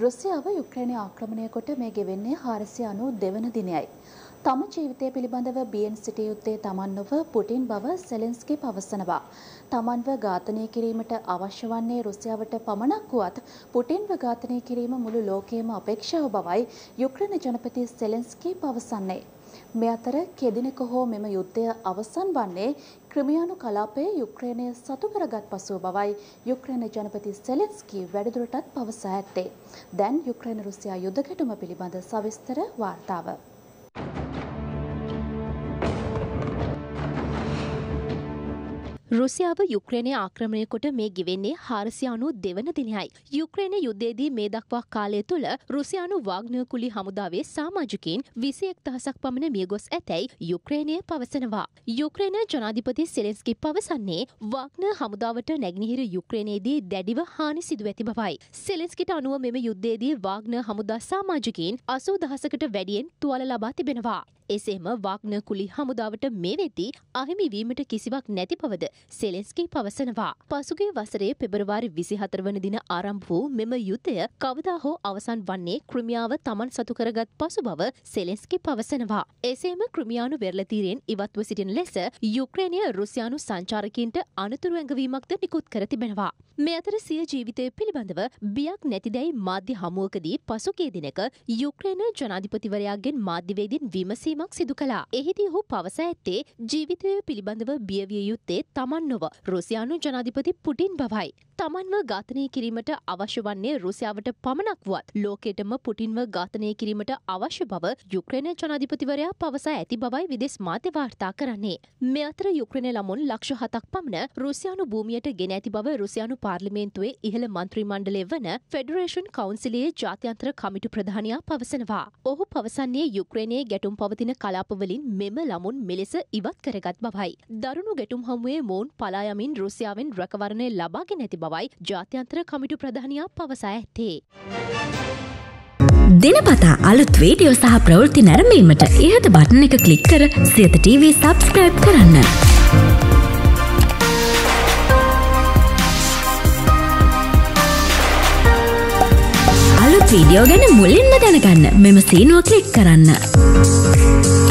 රුසියාව යුක්‍රේනය ආක්‍රමණය කොට මේ ගෙවෙන්නේ හාරසිය අනු දෙවන දිනයයි. තම ජීවිතය පිළිබඳව බියෙන් සිට යුත්තේ තමන් නොව පුටින් බව සෙලෙන්ස්කි පවසනවා. තමන්ව ඝාතනය කිරීමට අවශ්‍ය වන්නේ රුසියාවට පමණක් වුවත් පුටින්ව ඝාතනය කිරීම මුළු ලෝකයේම අපේක්ෂාව බවයි යුක්‍රේන ජනපති සෙලෙන්ස්කි පවසන්නේ. මේ අතර කෙදිනක හෝ මෙම යුද්ධය අවසන් වන්නේ ක්‍රිමියානු කලාපයේ යුක්‍රේනය සතු කරගත් පසුව බවයි යුක්‍රේන ජනපති සෙලෙන්ස්කී වැඩිදුරටත් පවසා ඇත්තේ. දැන් යුක්‍රේන රුසියා යුද ගැටුම පිළිබඳ සවිස්තර වාර්තාව. රුසියාව යුක්‍රේණය ආක්‍රමණය කොට මේ ගිවෙන්නේ හාරසියානු දෙවන දිනයයි. යුක්‍රේණ යුද්ධයේදී මේ දක්වා කාලය තුළ රුසියානු වාග්නයකුලි හමුදාවේ සාමාජිකින් විසියෙක් දහසක් පමණ මියගොස් ඇතැයි යුක්‍රේණය පවසනවා. යුක්‍රේණ ජනාධිපති සෙලෙන්ස්කි පවසන්නේ වාග්න හමුදාවට නැගිනිහිර යුක්‍රේණයේදී දැඩිව හානි සිදු ඇති බවයි. සෙලෙන්ස්කිට අනුව මෙම යුද්ධයේදී වාග්න හමුදා සාමාජිකින් අසූ දහසකට වැඩියෙන් තුවල ලබා තිබෙනවා. එසේම වාග්න කුලි හමුදාවට මේ වෙද්දී අහිමිවීමට කිසිවක් නැති බවද සෙලෙස්කි පවසනවා. පසුගේ වසරේ පෙබරවාරි විසිහතර වන දින ආරම්භ වූ මෙම යුද්ධය කවදා හෝ අවසන් වන්නේ ක්‍රමියාව තමන් සතු කරගත් පසු බව සෙලෙස්කි පවසනවා. එසේම ක්‍රමියානු වෙරලතීරයෙන් ඉවත්ව සිටින ලෙස යුක්‍රේණය රුසියානු සංචාරකින්ට අනතුරු ඇඟවීමක්ද නිකුත් කර තිබෙනවා. මේ අතර සිය ජීවිතය පිළිබඳව බියක් නැතිදැයි මාධ්‍ය හමුවකදී පසුගේ දිනක යුක්‍රේන ජනාධිපතිවරයාගෙන් මාධ්‍යවේදින් විමසීමක් සිදු කලා. එහිදී හු පවස ඇත්තේ ජීවිතය පිළිබඳව බියවිය යුත්තේ තම තමන් නොව රුසියානු ජනාධිපති පුටින් බවයි. තමන්ව ඝාතනය කිරීමට අවශ්‍ය වන්නේ රුසියාවට පමණක් වුවත් ලෝකෙටම පුටින්ව ඝාතනය කිරීමට අවශ්‍ය බව යුක්‍රේන ජනාධිපතිවරයා පවසා ඇති බවයි විදෙස් මාධ්‍ය වාර්තා කරන්නේ. මේ අතර යුක්‍රේන ළමුන් ලක්ෂ හතක් පමණ රුසියානු භූමියට ගෙන ඇති බව රුසියානු පාර්ලිමේන්තුවේ ඉහළ මන්ත්‍රී මණ්ඩලය වන ෆෙඩරේෂන් කවුන්සිලයේ ජාත්‍යන්තර කමිටු ප්‍රධානයා පවසනවා. ඔහු පවසන්නේ යුක්‍රේනයේ ගැටුම් පවතින කලාපවලින් මෙම ළමුන් මෙලෙස ඉවත් කරගත් බවයි. දරුණු ගැටුම් හමුවේ මෝ මොවුන් පලායමින් රුසියාවෙන් රැකවරණය ලබාගෙන ඇති බවයි ජාත්‍යන්තර කමිටු ප්‍රධානයා පවසා ඇත්තේ. දෙනපතා අලුත් වීඩියෝ සහ ප්‍රවෘති නැරමීමට ඉහත බටන එක කලික් කර සියත TV සබස්ක්‍රයිබ් කරන්න. අලුත් වීඩියෝ ගැන මුලින්ම දැනගන්න මෙම සීනුව කලික් කරන්න.